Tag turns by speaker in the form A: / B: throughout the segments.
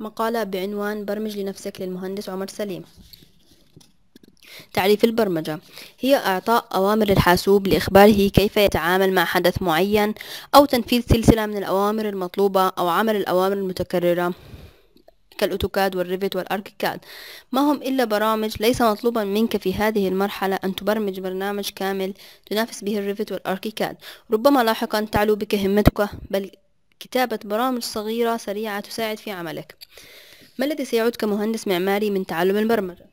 A: مقالة بعنوان برمج لنفسك للمهندس عمر سليم تعريف البرمجة هي إعطاء أوامر للحاسوب لإخباره كيف يتعامل مع حدث معين أو تنفيذ سلسلة من الأوامر المطلوبة أو عمل الأوامر المتكررة كالأوتوكاد والريفت والأركيكاد ما هم إلا برامج ليس مطلوبا منك في هذه المرحلة أن تبرمج برنامج كامل تنافس به الريفت والأركيكاد ربما لاحقا تعلو بك همتك بل كتابة برامج صغيرة سريعة تساعد في عملك ما الذي سيعود كمهندس معماري من تعلم البرمجة؟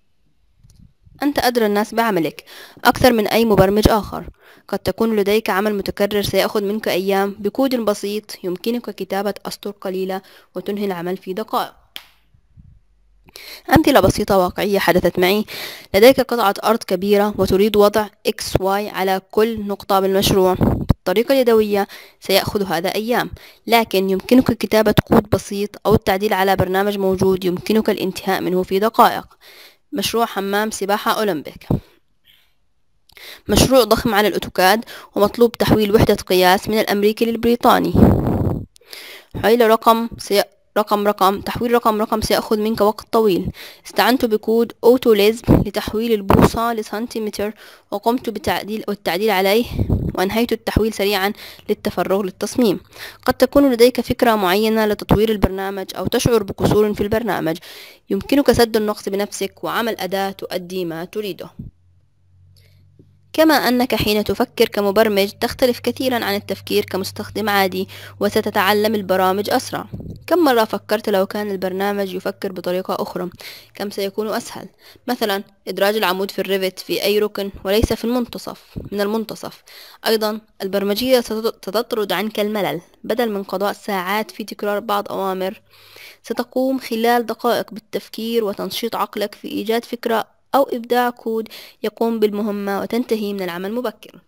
A: أنت أدرى الناس بعملك أكثر من أي مبرمج آخر قد تكون لديك عمل متكرر سيأخذ منك أيام بكود بسيط يمكنك كتابة أسطر قليلة وتنهي العمل في دقائق أمثلة بسيطة واقعية حدثت معي لديك قطعة أرض كبيرة وتريد وضع XY على كل نقطة بالمشروع الطريقة اليدوية سيأخذ هذا أيام لكن يمكنك كتابة كود بسيط أو التعديل على برنامج موجود يمكنك الانتهاء منه في دقائق مشروع حمام سباحة أولمبيك مشروع ضخم على الأوتوكاد ومطلوب تحويل وحدة قياس من الأمريكي للبريطاني حيل رقم سي... رقم رقم تحويل رقم رقم سيأخذ منك وقت طويل استعنت بكود أوتوليزم لتحويل البوصة لسنتيمتر وقمت بتعديل والتعديل عليه وأنهيت التحويل سريعا للتفرغ للتصميم قد تكون لديك فكرة معينة لتطوير البرنامج أو تشعر بقصور في البرنامج يمكنك سد النقص بنفسك وعمل أداة تؤدي ما تريده كما أنك حين تفكر كمبرمج تختلف كثيرا عن التفكير كمستخدم عادي وستتعلم البرامج أسرع كم مرة فكرت لو كان البرنامج يفكر بطريقة أخرى كم سيكون أسهل مثلا إدراج العمود في الريفت في أي ركن وليس في المنتصف من المنتصف أيضا البرمجية ستطرد عنك الملل بدل من قضاء ساعات في تكرار بعض أوامر ستقوم خلال دقائق بالتفكير وتنشيط عقلك في إيجاد فكرة أو إبداع كود يقوم بالمهمة وتنتهي من العمل مبكرا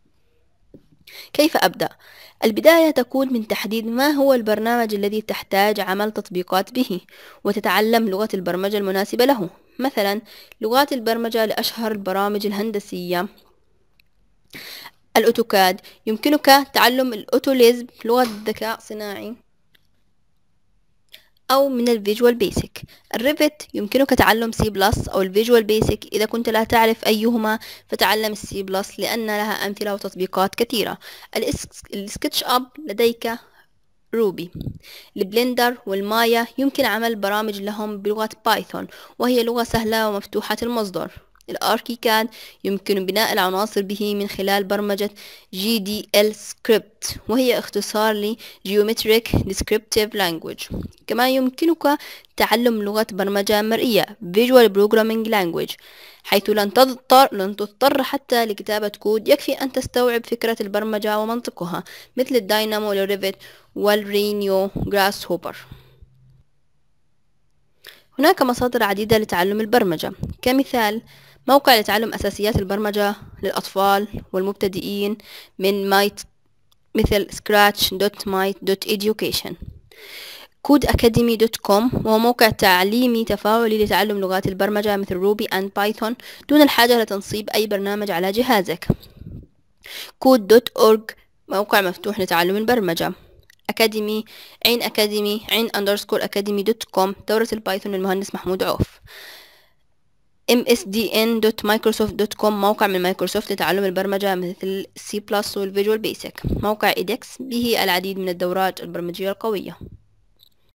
A: كيف أبدأ؟ البداية تكون من تحديد ما هو البرنامج الذي تحتاج عمل تطبيقات به وتتعلم لغة البرمجة المناسبة له مثلا لغات البرمجة لأشهر البرامج الهندسية الأوتوكاد يمكنك تعلم الأوتوليزم لغة ذكاء صناعي أو من الفيجوال بيسك الريفت يمكنك تعلم سي بلس أو الفيجوال بيسك إذا كنت لا تعرف أيهما فتعلم السي بلس لأن لها أمثلة وتطبيقات كثيرة السكتش أب لديك روبي البلندر والمايا يمكن عمل برامج لهم بلغة بايثون وهي لغة سهلة ومفتوحة المصدر الأركيكاد يمكن بناء العناصر به من خلال برمجة GDL Script وهي اختصار ل Geometric Descriptive Language كما يمكنك تعلم لغة برمجة مرئية Visual Programming Language حيث لن تضطر لن تضطر حتى لكتابة كود يكفي أن تستوعب فكرة البرمجة ومنطقها مثل الداينامو والريفت والرينيو جراس هوبر هناك مصادر عديدة لتعلم البرمجة كمثال موقع لتعلم أساسيات البرمجة للأطفال والمبتدئين من مايت مثل scratch.mite.education codeacademy.com وهو موقع تعليمي تفاعلي لتعلم لغات البرمجة مثل روبي أند بايثون دون الحاجة لتنصيب أي برنامج على جهازك code.org موقع مفتوح لتعلم البرمجة أكاديمي عين أكاديمي عين أندرسكور أكاديمي دوت كوم دورة البايثون للمهندس محمود عوف msdn.microsoft.com موقع من مايكروسوفت لتعلم البرمجة مثل C++ والفيجوال بيسك موقع إيدكس به العديد من الدورات البرمجية القوية